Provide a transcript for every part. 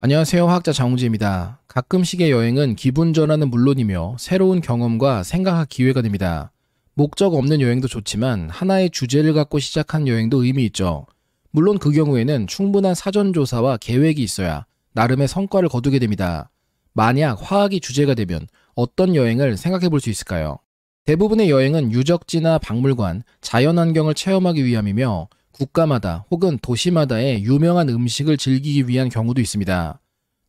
안녕하세요. 화학자 장웅지입니다 가끔씩의 여행은 기분 전환은 물론이며 새로운 경험과 생각할 기회가 됩니다. 목적 없는 여행도 좋지만 하나의 주제를 갖고 시작한 여행도 의미 있죠. 물론 그 경우에는 충분한 사전조사와 계획이 있어야 나름의 성과를 거두게 됩니다. 만약 화학이 주제가 되면 어떤 여행을 생각해 볼 수 있을까요? 대부분의 여행은 유적지나 박물관, 자연환경을 체험하기 위함이며 국가마다 혹은 도시마다의 유명한 음식을 즐기기 위한 경우도 있습니다.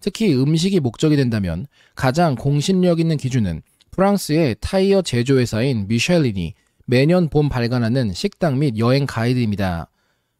특히 음식이 목적이 된다면 가장 공신력 있는 기준은 프랑스의 타이어 제조회사인 미셸린이 매년 봄 발간하는 식당 및 여행 가이드입니다.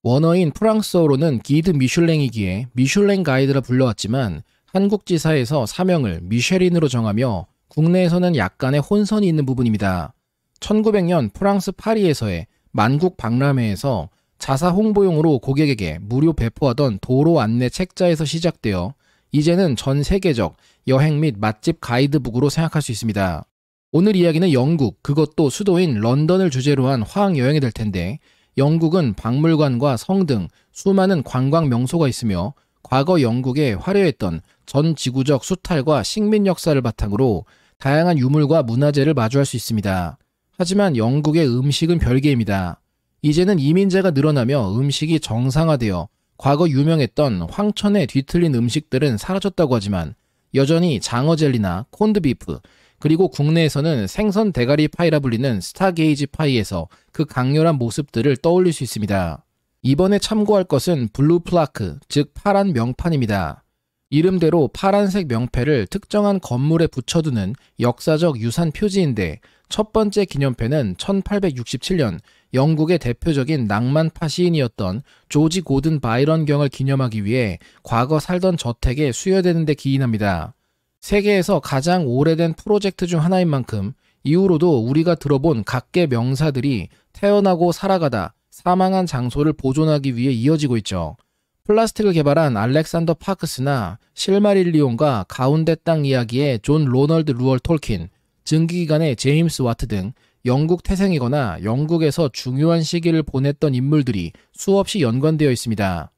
원어인 프랑스어로는 기드 미슐랭이기에 미슐랭 가이드라 불러왔지만 한국 지사에서 사명을 미쉐린으로 정하며 국내에서는 약간의 혼선이 있는 부분입니다. 1900년 프랑스 파리에서의 만국 박람회에서 자사 홍보용으로 고객에게 무료 배포하던 도로 안내 책자에서 시작되어 이제는 전 세계적 여행 및 맛집 가이드북으로 생각할 수 있습니다. 오늘 이야기는 영국, 그것도 수도인 런던을 주제로 한 화학 여행이 될 텐데 영국은 박물관과 성 등 수많은 관광 명소가 있으며 과거 영국에 화려했던 전 지구적 수탈과 식민 역사를 바탕으로 다양한 유물과 문화재를 마주할 수 있습니다. 하지만 영국의 음식은 별개입니다. 이제는 이민자가 늘어나며 음식이 정상화되어 과거 유명했던 황천에 뒤틀린 음식들은 사라졌다고 하지만 여전히 장어젤리나 콘드비프 그리고 국내에서는 생선 대가리 파이라 불리는 스타게이지 파이에서 그 강렬한 모습들을 떠올릴 수 있습니다. 이번에 참고할 것은 블루 플라크, 즉 파란 명판입니다. 이름대로 파란색 명패를 특정한 건물에 붙여두는 역사적 유산 표지인데 첫 번째 기념패는 1867년 영국의 대표적인 낭만파 시인이었던 조지 고든 바이런 경을 기념하기 위해 과거 살던 저택에 수여되는 데 기인합니다. 세계에서 가장 오래된 프로젝트 중 하나인 만큼 이후로도 우리가 들어본 각계 명사들이 태어나고 살아가다 사망한 장소를 보존하기 위해 이어지고 있죠. 플라스틱을 개발한 알렉산더 파크스나 실마릴리온과 가운데 땅 이야기의 존 로널드 루얼 톨킨, 증기기관의 제임스 와트 등 영국 태생이거나 영국에서 중요한 시기를 보냈던 인물들이 수없이 연관되어 있습니다.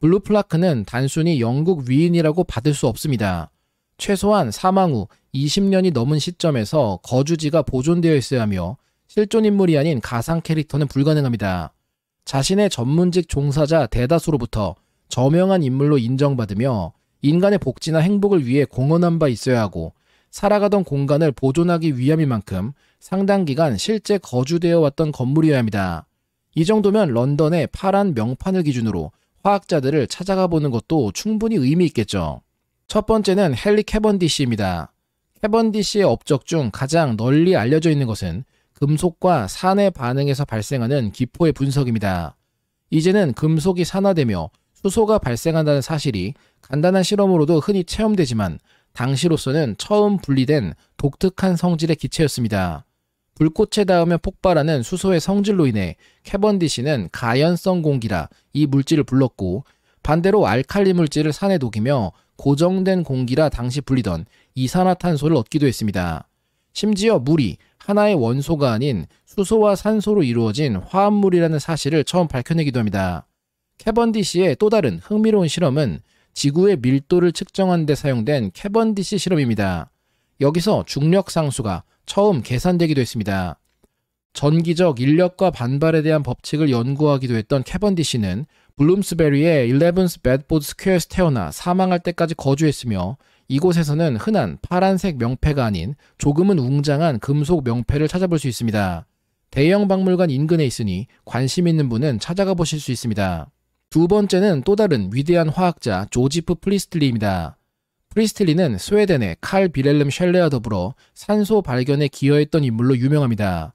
블루 플라크는 단순히 영국 위인이라고 받을 수 없습니다. 최소한 사망 후 20년이 넘은 시점에서 거주지가 보존되어 있어야 하며 실존 인물이 아닌 가상 캐릭터는 불가능합니다. 자신의 전문직 종사자 대다수로부터 저명한 인물로 인정받으며 인간의 복지나 행복을 위해 공헌한 바 있어야 하고 살아가던 공간을 보존하기 위함인 만큼 상당 기간 실제 거주되어 왔던 건물이어야 합니다. 이 정도면 런던의 파란 명판을 기준으로 화학자들을 찾아가 보는 것도 충분히 의미 있겠죠. 첫 번째는 헨리 캐번디시입니다. 캐번디시의 업적 중 가장 널리 알려져 있는 것은 금속과 산의 반응에서 발생하는 기포의 분석입니다. 이제는 금속이 산화되며 수소가 발생한다는 사실이 간단한 실험으로도 흔히 체험되지만 당시로서는 처음 분리된 독특한 성질의 기체였습니다. 불꽃에 닿으면 폭발하는 수소의 성질로 인해 캐번디시는 가연성 공기라 이 물질을 불렀고 반대로 알칼리 물질을 산에 녹이며 고정된 공기라 당시 불리던 이산화탄소를 얻기도 했습니다. 심지어 물이 하나의 원소가 아닌 수소와 산소로 이루어진 화합물이라는 사실을 처음 밝혀내기도 합니다. 캐번디시의 또 다른 흥미로운 실험은 지구의 밀도를 측정하는 데 사용된 캐번디시 실험입니다. 여기서 중력 상수가 처음 계산되기도 했습니다. 전기적 인력과 반발에 대한 법칙을 연구하기도 했던 캐번디시는 블룸스베리의 1 1스 h b e d f o r 에서 태어나 사망할 때까지 거주했으며 이곳에서는 흔한 파란색 명패가 아닌 조금은 웅장한 금속 명패를 찾아볼 수 있습니다. 대형 박물관 인근에 있으니 관심 있는 분은 찾아가 보실 수 있습니다. 두 번째는 또 다른 위대한 화학자 조지프 프리스틀리입니다. 프리스틀리는 스웨덴의 칼 비렐름 셸레와 더불어 산소 발견에 기여했던 인물로 유명합니다.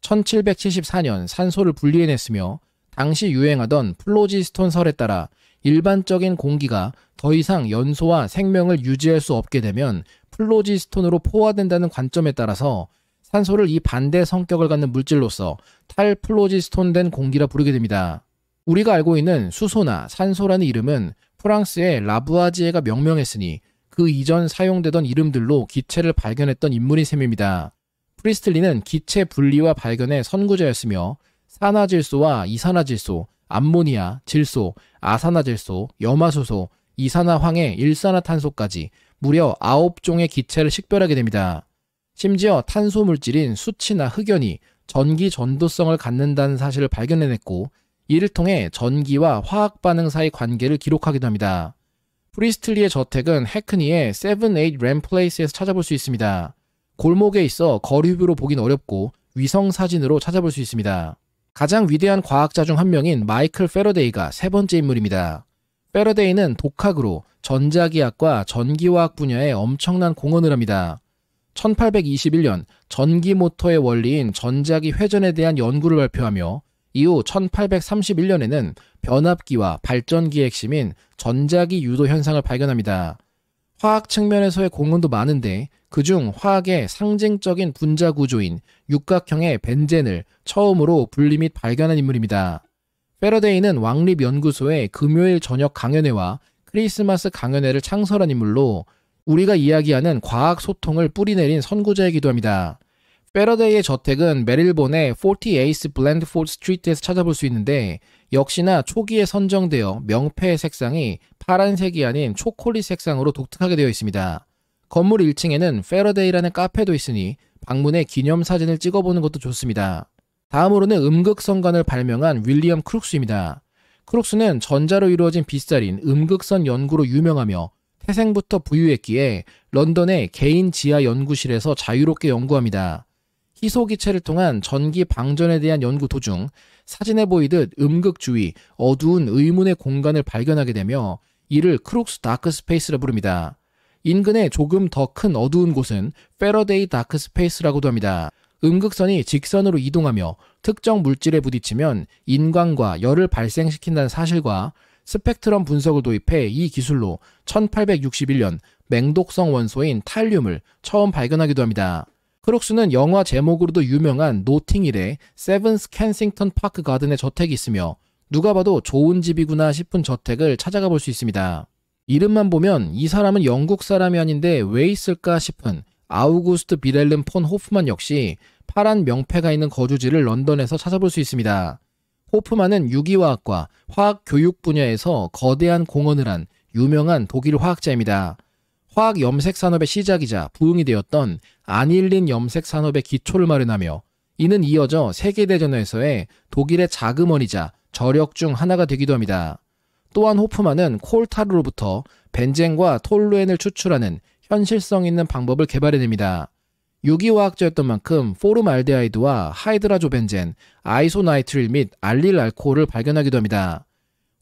1774년 산소를 분리해냈으며 당시 유행하던 플로지스톤설에 따라 일반적인 공기가 더 이상 연소와 생명을 유지할 수 없게 되면 플로지스톤으로 포화된다는 관점에 따라서 산소를 이 반대 성격을 갖는 물질로서 탈플로지스톤된 공기라 부르게 됩니다. 우리가 알고 있는 수소나 산소라는 이름은 프랑스의 라부아지에가 명명했으니 그 이전 사용되던 이름들로 기체를 발견했던 인물인 셈입니다. 프리스틀리는 기체 분리와 발견의 선구자였으며 산화질소와 이산화질소, 암모니아, 질소, 아산화질소, 염화수소, 이산화황해, 일산화탄소까지 무려 9종의 기체를 식별하게 됩니다. 심지어 탄소 물질인 수치나 흑연이 전기 전도성을 갖는다는 사실을 발견해냈고 이를 통해 전기와 화학 반응 사이 관계를 기록하기도 합니다. 프리스틀리의 저택은 해크니의 7, 8 램플레이스에서 찾아볼 수 있습니다. 골목에 있어 거리뷰로 보긴 어렵고 위성 사진으로 찾아볼 수 있습니다. 가장 위대한 과학자 중 한 명인 마이클 페러데이가 세 번째 인물입니다. 페러데이는 독학으로 전자기학과 전기화학 분야에 엄청난 공헌을 합니다. 1821년 전기모터의 원리인 전자기 회전에 대한 연구를 발표하며 이후 1831년에는 변압기와 발전기의 핵심인 전자기 유도 현상을 발견합니다. 화학 측면에서의 공헌도 많은데 그 중 화학의 상징적인 분자 구조인 육각형의 벤젠을 처음으로 분리 및 발견한 인물입니다. 페러데이는 왕립연구소의 금요일 저녁 강연회와 크리스마스 강연회를 창설한 인물로 우리가 이야기하는 과학 소통을 뿌리내린 선구자이기도 합니다. 페러데이의 저택은 메릴본의 48 b l n d f o 랜 d s t r e e t 에서 찾아볼 수 있는데 역시나 초기에 선정되어 명패의 색상이 파란색이 아닌 초콜릿 색상으로 독특하게 되어 있습니다. 건물 1층에는 페러데이라는 카페도 있으니 방문해 기념사진을 찍어보는 것도 좋습니다. 다음으로는 음극선관을 발명한 윌리엄 크룩스입니다. 크룩스는 전자로 이루어진 빗살인 음극선 연구로 유명하며 태생부터 부유했기에 런던의 개인 지하 연구실에서 자유롭게 연구합니다. 희소기체를 통한 전기 방전에 대한 연구 도중 사진에 보이듯 음극 주위 어두운 의문의 공간을 발견하게 되며 이를 크록스 다크 스페이스라 부릅니다. 인근의 조금 더 큰 어두운 곳은 페러데이 다크 스페이스라고도 합니다. 음극선이 직선으로 이동하며 특정 물질에 부딪히면 인광과 열을 발생시킨다는 사실과 스펙트럼 분석을 도입해 이 기술로 1861년 맹독성 원소인 탈륨을 처음 발견하기도 합니다. 크록스는 영화 제목으로도 유명한 노팅힐의 세븐 스캔싱턴 파크 가든의 저택이 있으며 누가 봐도 좋은 집이구나 싶은 저택을 찾아가 볼 수 있습니다. 이름만 보면 이 사람은 영국 사람이 아닌데 왜 있을까 싶은 아우구스트 비렐름 폰 호프만 역시 파란 명패가 있는 거주지를 런던에서 찾아볼 수 있습니다. 호프만은 유기화학과 화학 교육 분야에서 거대한 공헌을 한 유명한 독일 화학자입니다. 화학 염색 산업의 시작이자 부흥이 되었던 안일린 염색 산업의 기초를 마련하며 이는 이어져 세계대전에서의 독일의 자금원이자 저력 중 하나가 되기도 합니다. 또한 호프만은 콜타르로부터 벤젠과 톨루엔을 추출하는 현실성 있는 방법을 개발해냅니다. 유기화학자였던 만큼 포르말데하이드와 하이드라조벤젠, 아이소나이트릴 및 알릴알코올을 발견하기도 합니다.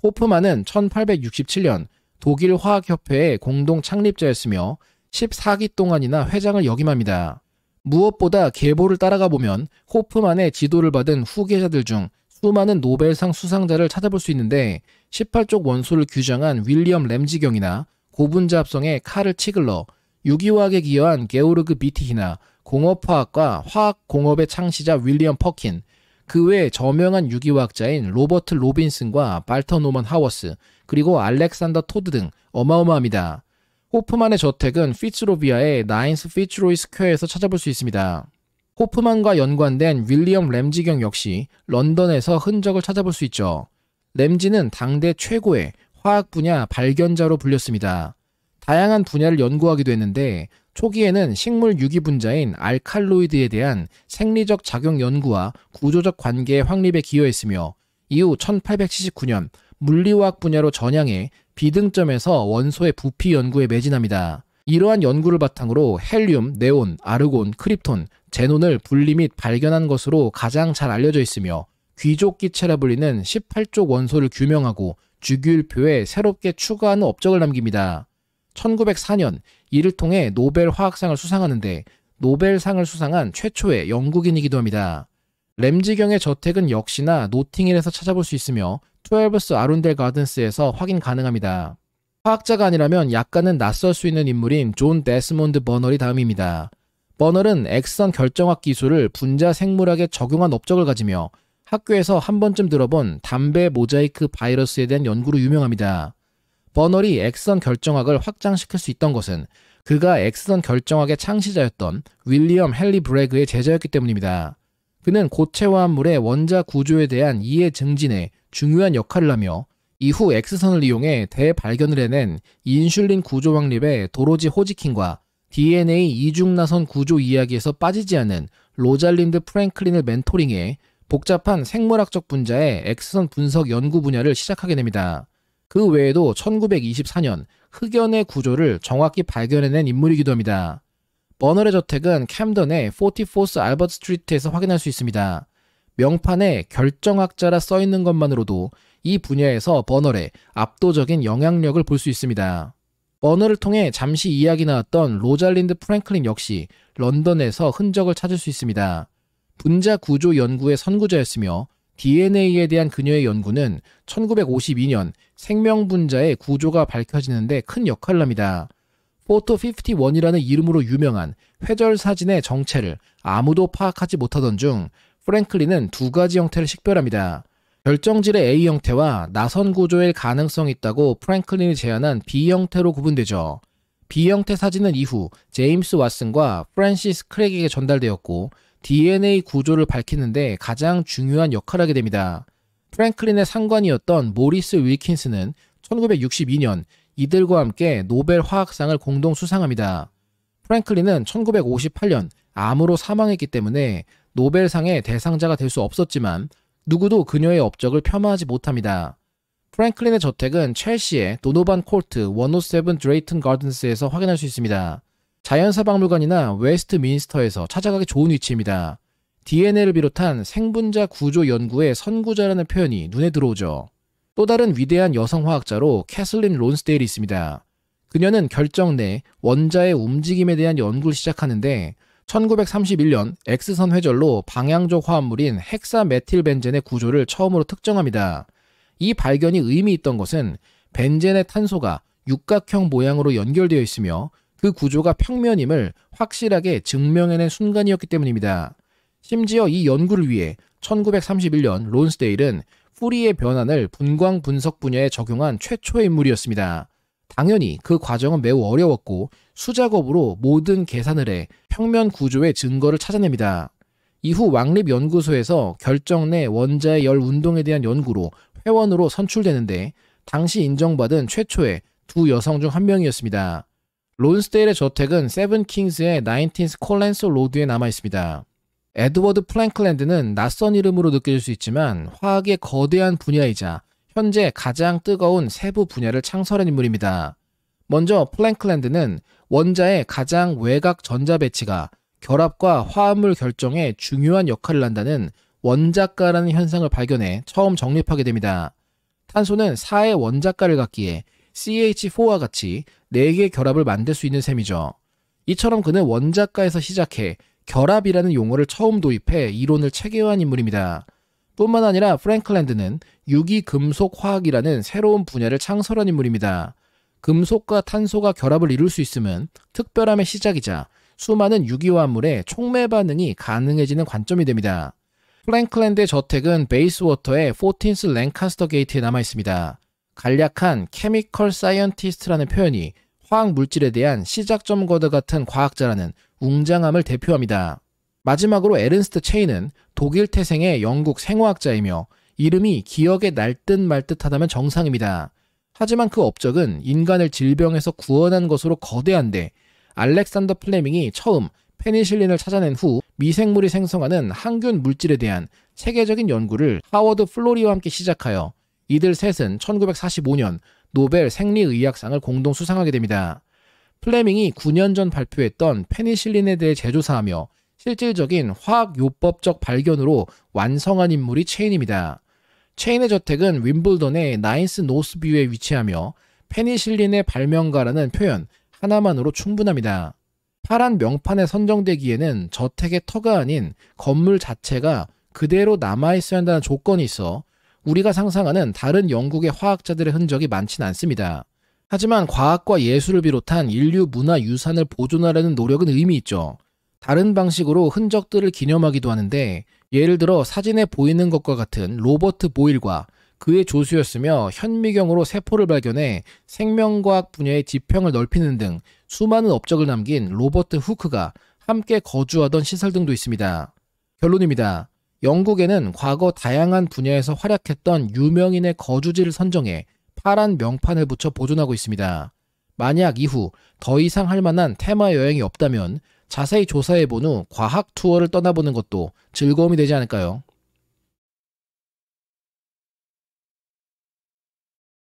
호프만은 1867년 독일 화학협회의 공동 창립자였으며 14기 동안이나 회장을 역임합니다. 무엇보다 계보를 따라가 보면 호프만의 지도를 받은 후계자들 중 수많은 노벨상 수상자를 찾아볼 수 있는데 18쪽 원소를 규정한 윌리엄 램지경이나 고분자 합성의 카를 치글러, 유기화학에 기여한 게오르그 비티히나 공업화학과 화학공업의 창시자 윌리엄 퍼킨, 그 외 저명한 유기화학자인 로버트 로빈슨과 발터 노먼 하워스, 그리고 알렉산더 토드 등 어마어마합니다. 호프만의 저택은 피츠로비아의 나인스 피츠로이 스퀘어에서 찾아볼 수 있습니다. 호프만과 연관된 윌리엄 램지경 역시 런던에서 흔적을 찾아볼 수 있죠. 램지는 당대 최고의 화학 분야 발견자로 불렸습니다. 다양한 분야를 연구하기도 했는데 초기에는 식물 유기 분자인 알칼로이드에 대한 생리적 작용 연구와 구조적 관계의 확립에 기여했으며 이후 1879년 물리화학 분야로 전향해 비등점에서 원소의 부피 연구에 매진합니다. 이러한 연구를 바탕으로 헬륨, 네온, 아르곤, 크립톤, 제논을 분리 및 발견한 것으로 가장 잘 알려져 있으며 귀족기체라 불리는 18쪽 원소를 규명하고 주기율표에 새롭게 추가하는 업적을 남깁니다. 1904년 이를 통해 노벨 화학상을 수상하는데 노벨상을 수상한 최초의 영국인이기도 합니다. 램지경의 저택은 역시나 노팅힐에서 찾아볼 수 있으며 트웰브스 아룬델 가든스에서 확인 가능합니다. 화학자가 아니라면 약간은 낯설 수 있는 인물인 존 데스몬드 버널이 다음입니다. 버널은 액선 결정학 기술을 분자 생물학에 적용한 업적을 가지며 학교에서 한 번쯤 들어본 담배 모자이크 바이러스에 대한 연구로 유명합니다. 버널이 액선 결정학을 확장시킬 수 있던 것은 그가 액선 결정학의 창시자였던 윌리엄 헨리 브레그의 제자였기 때문입니다. 그는 고체화합물의 원자 구조에 대한 이해 증진에 중요한 역할을 하며 이후 X선을 이용해 대발견을 해낸 인슐린 구조 확립의 도로지 호지킨과 DNA 이중나선 구조 이야기에서 빠지지 않은 로잘린드 프랭클린을 멘토링해 복잡한 생물학적 분자의 X선 분석 연구 분야를 시작하게 됩니다. 그 외에도 1924년 흑연의 구조를 정확히 발견해낸 인물이기도 합니다. 버널의 저택은 캠던의 44스 알버트 스트리트에서 확인할 수 있습니다. 명판에 결정학자라 써있는 것만으로도 이 분야에서 버널의 압도적인 영향력을 볼 수 있습니다. 버널을 통해 잠시 이야기 나왔던 로잘린드 프랭클린 역시 런던에서 흔적을 찾을 수 있습니다. 분자 구조 연구의 선구자였으며 DNA에 대한 그녀의 연구는 1952년 생명분자의 구조가 밝혀지는데 큰 역할을 합니다. 포토 51이라는 이름으로 유명한 회절 사진의 정체를 아무도 파악하지 못하던 중 프랭클린은 두 가지 형태를 식별합니다. 결정질의 A 형태와 나선 구조일 가능성이 있다고 프랭클린이 제안한 B 형태로 구분되죠. B 형태 사진은 이후 제임스 왓슨과 프란시스 크랙에게 전달되었고 DNA 구조를 밝히는데 가장 중요한 역할을 하게 됩니다. 프랭클린의 상관이었던 모리스 윌킨스는 1962년 이들과 함께 노벨 화학상을 공동 수상합니다. 프랭클린은 1958년 암으로 사망했기 때문에 노벨상의 대상자가 될 수 없었지만 누구도 그녀의 업적을 폄하하지 못합니다. 프랭클린의 저택은 첼시의 도노반 콜트 107 드레이튼 가든스에서 확인할 수 있습니다. 자연사박물관이나 웨스트 민스터에서 찾아가기 좋은 위치입니다. DNA를 비롯한 생분자 구조 연구의 선구자라는 표현이 눈에 들어오죠. 또 다른 위대한 여성 화학자로 캐슬린 론스데일이 있습니다. 그녀는 결정 내 원자의 움직임에 대한 연구를 시작하는데 1931년 X선 회절로 방향적 화합물인 헥사메틸벤젠의 구조를 처음으로 특정합니다. 이 발견이 의미 있던 것은 벤젠의 탄소가 육각형 모양으로 연결되어 있으며 그 구조가 평면임을 확실하게 증명해낸 순간이었기 때문입니다. 심지어 이 연구를 위해 1931년 론스데일은 뿌리의 변환을 분광 분석 분야에 적용한 최초의 인물이었습니다. 당연히 그 과정은 매우 어려웠고 수작업으로 모든 계산을 해 평면 구조의 증거를 찾아냅니다. 이후 왕립 연구소에서 결정 내 원자의 열 운동에 대한 연구로 회원으로 선출되는데 당시 인정받은 최초의 두 여성 중 한 명이었습니다. 론스데일의 저택은 세븐킹스의 나인틴스 콜렌스 로드에 남아 있습니다. 에드워드 플랭클랜드는 낯선 이름으로 느껴질 수 있지만 화학의 거대한 분야이자 현재 가장 뜨거운 세부 분야를 창설한 인물입니다. 먼저 플랭클랜드는 원자의 가장 외곽 전자 배치가 결합과 화합물 결정에 중요한 역할을 한다는 원자가라는 현상을 발견해 처음 정립하게 됩니다. 탄소는 4의 원자가를 갖기에 CH4와 같이 4개 결합을 만들 수 있는 셈이죠. 이처럼 그는 원자가에서 시작해 결합이라는 용어를 처음 도입해 이론을 체계화한 인물입니다. 뿐만 아니라 프랭클랜드는 유기금속화학이라는 새로운 분야를 창설한 인물입니다. 금속과 탄소가 결합을 이룰 수 있으면 특별함의 시작이자 수많은 유기화합물의 촉매 반응이 가능해지는 관점이 됩니다. 프랭클랜드의 저택은 베이스워터의 포틴스 랭카스터 게이트에 남아 있습니다. 간략한 케미컬 사이언티스트라는 표현이 화학 물질에 대한 시작점 거드 같은 과학자라는 웅장함을 대표합니다. 마지막으로 에른스트 체인은 독일 태생의 영국 생화학자이며 이름이 기억에 날 듯 말 듯하다면 정상입니다. 하지만 그 업적은 인간을 질병에서 구원한 것으로 거대한데 알렉산더 플레밍이 처음 페니실린을 찾아낸 후 미생물이 생성하는 항균 물질에 대한 세계적인 연구를 하워드 플로리와 함께 시작하여 이들 셋은 1945년 노벨 생리의학상을 공동 수상하게 됩니다. 플레밍이 9년 전 발표했던 페니실린에 대해 재조사하며 실질적인 화학요법적 발견으로 완성한 인물이 체인입니다. 체인의 저택은 윈블던의 나인스 노스뷰에 위치하며 페니실린의 발명가라는 표현 하나만으로 충분합니다. 파란 명판에 선정되기에는 저택의 터가 아닌 건물 자체가 그대로 남아있어야 한다는 조건이 있어 우리가 상상하는 다른 영국의 화학자들의 흔적이 많진 않습니다. 하지만 과학과 예술을 비롯한 인류 문화 유산을 보존하려는 노력은 의미 있죠. 다른 방식으로 흔적들을 기념하기도 하는데 예를 들어 사진에 보이는 것과 같은 로버트 보일과 그의 조수였으며 현미경으로 세포를 발견해 생명과학 분야의 지평을 넓히는 등 수많은 업적을 남긴 로버트 후크가 함께 거주하던 시설 등도 있습니다. 결론입니다. 영국에는 과거 다양한 분야에서 활약했던 유명인의 거주지를 선정해 파란 명판을 붙여 보존하고 있습니다. 만약 이후 더 이상 할 만한 테마 여행이 없다면 자세히 조사해 본 후 과학 투어를 떠나보는 것도 즐거움이 되지 않을까요?